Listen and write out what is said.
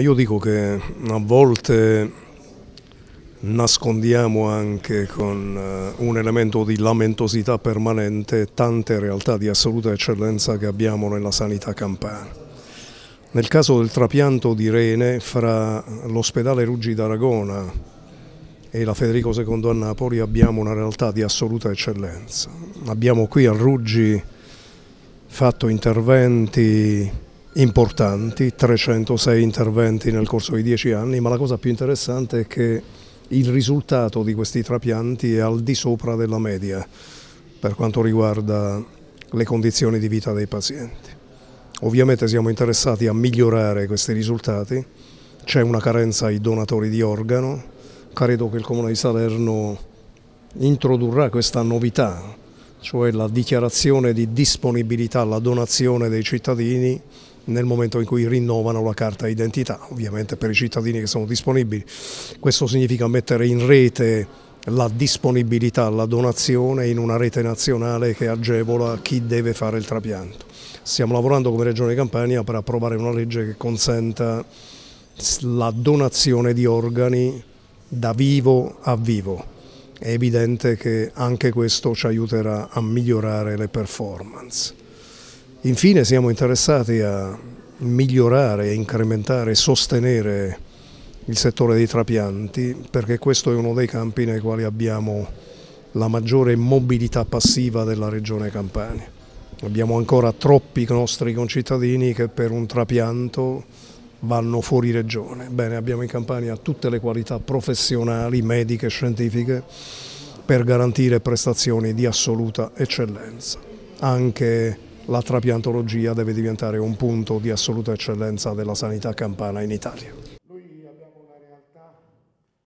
Io dico che a volte nascondiamo anche con eh, un elemento di lamentosità permanente tante realtà di assoluta eccellenza che abbiamo nella sanità campana. Nel caso del trapianto di rene fra l'ospedale Ruggi d'Aragona e la Federico II a Napoli abbiamo una realtà di assoluta eccellenza. Abbiamo qui a Ruggi fatto interventi importanti, 306 interventi nel corso di 10 anni, ma la cosa più interessante è che il risultato di questi trapianti è al di sopra della media per quanto riguarda le condizioni di vita dei pazienti. Ovviamente siamo interessati a migliorare questi risultati, c'è una carenza ai donatori di organo, credo che il Comune di Salerno introdurrà questa novità, cioè la dichiarazione di disponibilità alla donazione dei cittadini nel momento in cui rinnovano la carta identità, ovviamente per i cittadini che sono disponibili. Questo significa mettere in rete la disponibilità, la donazione in una rete nazionale che agevola chi deve fare il trapianto. Stiamo lavorando come Regione Campania per approvare una legge che consenta la donazione di organi da vivo a vivo. È evidente che anche questo ci aiuterà a migliorare le performance. Infine siamo interessati a migliorare, a incrementare e sostenere il settore dei trapianti perché questo è uno dei campi nei quali abbiamo la maggiore mobilità passiva della regione Campania. Abbiamo ancora troppi nostri concittadini che per un trapianto vanno fuori regione. Bene, abbiamo in Campania tutte le qualità professionali, mediche e scientifiche per garantire prestazioni di assoluta eccellenza. Anche la trapiantologia deve diventare un punto di assoluta eccellenza della sanità campana in Italia.